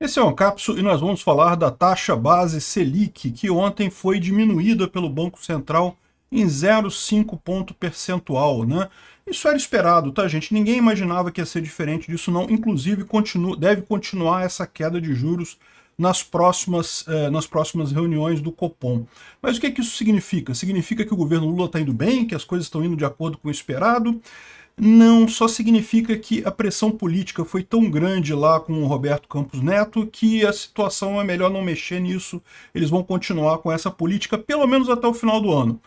Esse é o Ancapsu e nós vamos falar da taxa base Selic, que ontem foi diminuída pelo Banco Central em 0,5 ponto percentual, né? Isso era esperado, tá, gente? Ninguém imaginava que ia ser diferente disso, não. Inclusive, continu deve continuar essa queda de juros nas próximas, eh, nas próximas reuniões do Copom. Mas o que, é que isso significa? Significa que o governo Lula está indo bem, que as coisas estão indo de acordo com o esperado não só significa que a pressão política foi tão grande lá com o Roberto Campos Neto que a situação é melhor não mexer nisso, eles vão continuar com essa política pelo menos até o final do ano.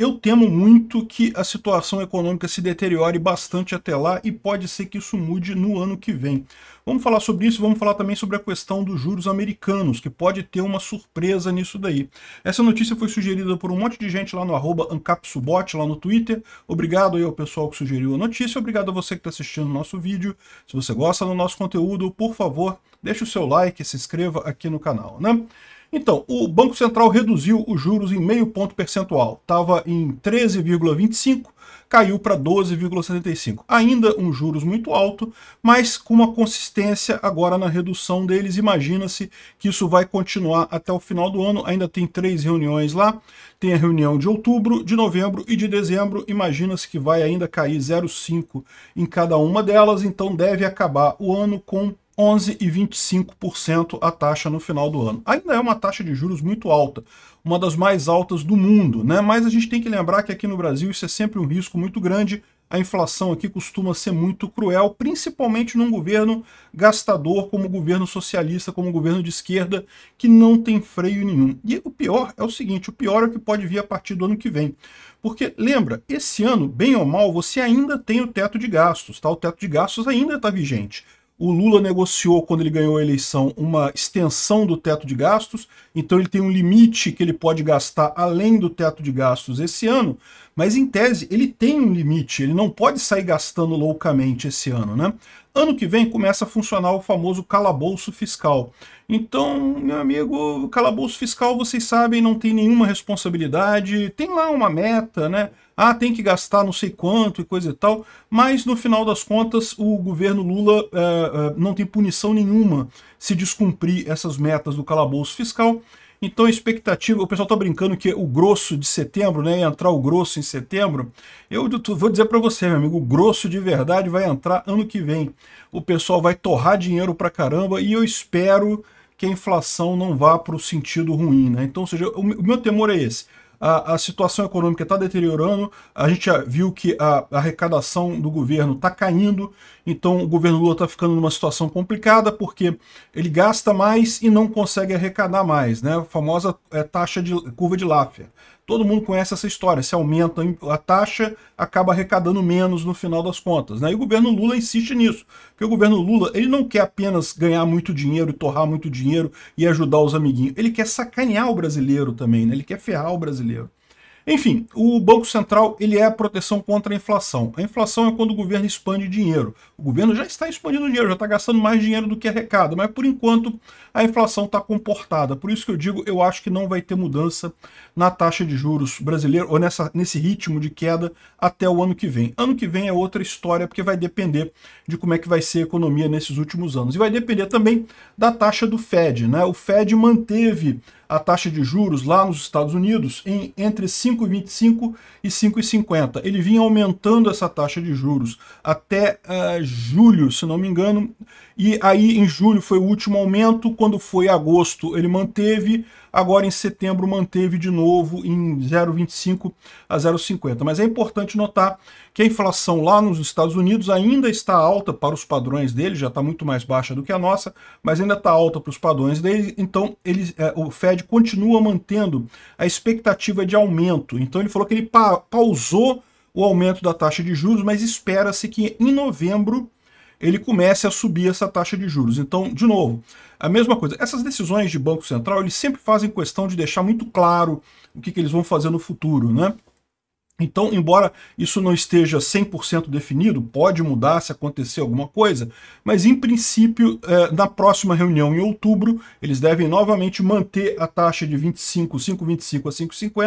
Eu temo muito que a situação econômica se deteriore bastante até lá e pode ser que isso mude no ano que vem. Vamos falar sobre isso, vamos falar também sobre a questão dos juros americanos, que pode ter uma surpresa nisso daí. Essa notícia foi sugerida por um monte de gente lá no arroba Ancapsubot, lá no Twitter. Obrigado aí ao pessoal que sugeriu a notícia, obrigado a você que está assistindo o nosso vídeo. Se você gosta do nosso conteúdo, por favor, deixe o seu like, e se inscreva aqui no canal, né? Então, o Banco Central reduziu os juros em meio ponto percentual. Estava em 13,25, caiu para 12,75. Ainda um juros muito alto, mas com uma consistência agora na redução deles. Imagina-se que isso vai continuar até o final do ano. Ainda tem três reuniões lá. Tem a reunião de outubro, de novembro e de dezembro. Imagina-se que vai ainda cair 0,5 em cada uma delas. Então deve acabar o ano com 11,25% a taxa no final do ano. Ainda é uma taxa de juros muito alta, uma das mais altas do mundo, né? Mas a gente tem que lembrar que aqui no Brasil isso é sempre um risco muito grande. A inflação aqui costuma ser muito cruel, principalmente num governo gastador como o governo socialista, como o governo de esquerda, que não tem freio nenhum. E o pior é o seguinte, o pior é o que pode vir a partir do ano que vem. Porque, lembra, esse ano, bem ou mal, você ainda tem o teto de gastos, tá? O teto de gastos ainda está vigente o Lula negociou, quando ele ganhou a eleição, uma extensão do teto de gastos, então ele tem um limite que ele pode gastar além do teto de gastos esse ano, mas em tese ele tem um limite, ele não pode sair gastando loucamente esse ano, né? Ano que vem começa a funcionar o famoso calabouço fiscal. Então, meu amigo, calabouço fiscal, vocês sabem, não tem nenhuma responsabilidade, tem lá uma meta, né? Ah, tem que gastar não sei quanto e coisa e tal, mas no final das contas o governo Lula eh, eh, não tem punição nenhuma se descumprir essas metas do calabouço fiscal. Então a expectativa, o pessoal está brincando que o grosso de setembro, né, entrar o grosso em setembro, eu vou dizer para você, meu amigo, o grosso de verdade vai entrar ano que vem. O pessoal vai torrar dinheiro para caramba e eu espero que a inflação não vá para o sentido ruim, né? Então, ou seja, o meu temor é esse a, a situação econômica está deteriorando, a gente já viu que a, a arrecadação do governo está caindo, então o governo Lula está ficando numa situação complicada porque ele gasta mais e não consegue arrecadar mais, né? a famosa é, taxa de curva de Laffer. Todo mundo conhece essa história. Se aumenta a taxa, acaba arrecadando menos no final das contas. Né? E o governo Lula insiste nisso. Porque o governo Lula ele não quer apenas ganhar muito dinheiro, e torrar muito dinheiro e ajudar os amiguinhos. Ele quer sacanear o brasileiro também. Né? Ele quer ferrar o brasileiro. Enfim, o Banco Central ele é a proteção contra a inflação. A inflação é quando o governo expande dinheiro. O governo já está expandindo dinheiro, já está gastando mais dinheiro do que arrecada, é mas por enquanto a inflação está comportada. Por isso que eu digo, eu acho que não vai ter mudança na taxa de juros brasileira ou nessa, nesse ritmo de queda até o ano que vem. Ano que vem é outra história, porque vai depender de como é que vai ser a economia nesses últimos anos. E vai depender também da taxa do Fed. Né? O Fed manteve a taxa de juros lá nos Estados Unidos em entre 5,25 e 5,50. Ele vinha aumentando essa taxa de juros até uh, julho, se não me engano, e aí em julho foi o último aumento, quando foi agosto ele manteve, agora em setembro manteve de novo em 0,25 a 0,50. Mas é importante notar que a inflação lá nos Estados Unidos ainda está alta para os padrões dele, já está muito mais baixa do que a nossa, mas ainda está alta para os padrões dele, então ele, é, o Fed continua mantendo a expectativa de aumento. Então ele falou que ele pa pausou o aumento da taxa de juros, mas espera-se que em novembro ele comece a subir essa taxa de juros. Então, de novo, a mesma coisa. Essas decisões de Banco Central, eles sempre fazem questão de deixar muito claro o que, que eles vão fazer no futuro, né? Então, embora isso não esteja 100% definido, pode mudar se acontecer alguma coisa, mas em princípio, eh, na próxima reunião em outubro, eles devem novamente manter a taxa de 25, 5,25 a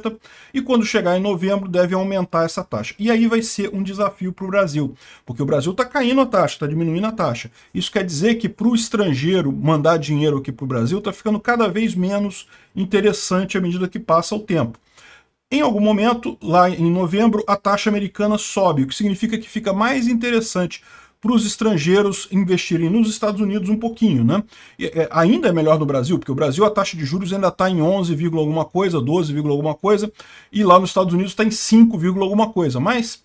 5,50 e quando chegar em novembro devem aumentar essa taxa. E aí vai ser um desafio para o Brasil, porque o Brasil está caindo a taxa, está diminuindo a taxa. Isso quer dizer que para o estrangeiro mandar dinheiro aqui para o Brasil está ficando cada vez menos interessante à medida que passa o tempo. Em algum momento, lá em novembro, a taxa americana sobe, o que significa que fica mais interessante para os estrangeiros investirem nos Estados Unidos um pouquinho, né? E, é, ainda é melhor no Brasil, porque o Brasil a taxa de juros ainda está em 11, alguma coisa, 12, alguma coisa, e lá nos Estados Unidos está em 5, alguma coisa. Mas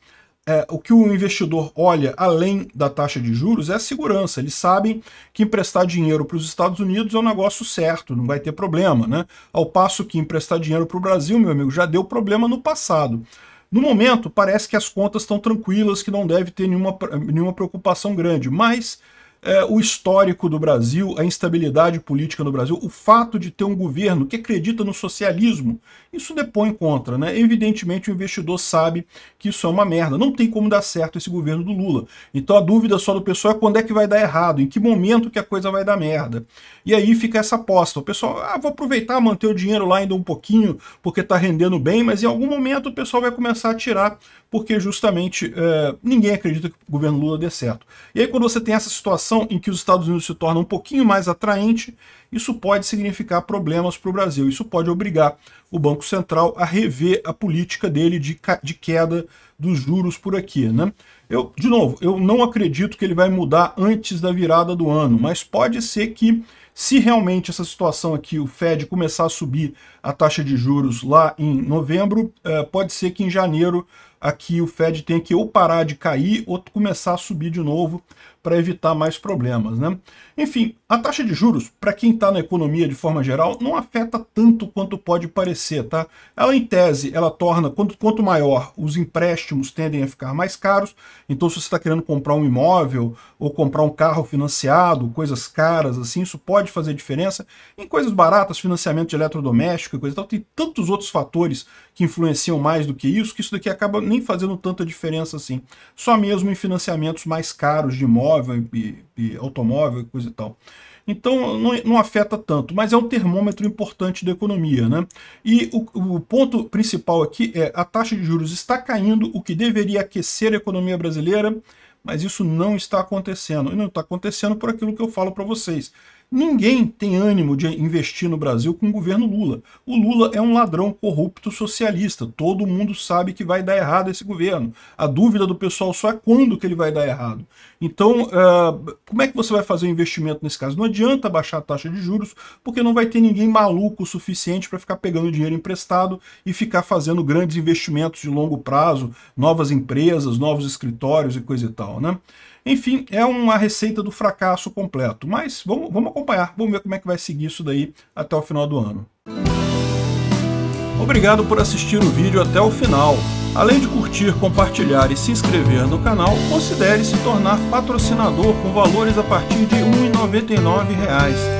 é, o que o investidor olha além da taxa de juros é a segurança. Eles sabem que emprestar dinheiro para os Estados Unidos é um negócio certo, não vai ter problema. Né? Ao passo que emprestar dinheiro para o Brasil, meu amigo, já deu problema no passado. No momento, parece que as contas estão tranquilas, que não deve ter nenhuma, nenhuma preocupação grande, mas é, o histórico do Brasil, a instabilidade política no Brasil, o fato de ter um governo que acredita no socialismo, isso depõe contra, né? Evidentemente o investidor sabe que isso é uma merda, não tem como dar certo esse governo do Lula. Então a dúvida só do pessoal é quando é que vai dar errado, em que momento que a coisa vai dar merda. E aí fica essa aposta, o pessoal, ah, vou aproveitar, manter o dinheiro lá ainda um pouquinho, porque tá rendendo bem, mas em algum momento o pessoal vai começar a tirar, porque justamente é, ninguém acredita que o governo Lula dê certo. E aí quando você tem essa situação situação em que os Estados Unidos se tornam um pouquinho mais atraente, isso pode significar problemas para o Brasil. Isso pode obrigar o Banco Central a rever a política dele de, de queda dos juros por aqui. Né? Eu, de novo, eu não acredito que ele vai mudar antes da virada do ano, mas pode ser que se realmente essa situação aqui, o Fed começar a subir a taxa de juros lá em novembro, eh, pode ser que em janeiro aqui o Fed tenha que ou parar de cair ou começar a subir de novo para evitar mais problemas. Né? Enfim, a taxa de juros, para quem está na economia de forma geral, não afeta tanto quanto pode parecer. Tá? Ela, em tese, ela torna, quanto, quanto maior, os empréstimos tendem a ficar mais caros. Então, se você está querendo comprar um imóvel ou comprar um carro financiado, coisas caras assim, isso pode fazer diferença. Em coisas baratas, financiamento de eletrodoméstico e coisa e tal, tem tantos outros fatores que influenciam mais do que isso, que isso daqui acaba nem fazendo tanta diferença assim. Só mesmo em financiamentos mais caros de imóveis imóvel e, e automóvel e coisa e tal. Então não, não, afeta tanto, mas é um termômetro importante da economia. Né? E o, o, ponto principal aqui é a taxa de juros está caindo, o que deveria aquecer a economia brasileira, mas isso não está acontecendo. E não está acontecendo por aquilo que eu falo para vocês. Ninguém tem ânimo de investir no Brasil com o governo Lula. O Lula é um ladrão corrupto socialista. Todo mundo sabe que vai dar errado esse governo. A dúvida do pessoal só é quando que ele vai dar errado. Então, uh, como é que você vai fazer o investimento nesse caso? Não adianta baixar a taxa de juros, porque não vai ter ninguém maluco o suficiente para ficar pegando dinheiro emprestado e ficar fazendo grandes investimentos de longo prazo, novas empresas, novos escritórios e coisa e tal, né? Enfim, é uma receita do fracasso completo. Mas vamos, vamos acompanhar, vamos ver como é que vai seguir isso daí até o final do ano. Obrigado por assistir o vídeo até o final. Além de curtir, compartilhar e se inscrever no canal, considere se tornar patrocinador com valores a partir de R$ 1,99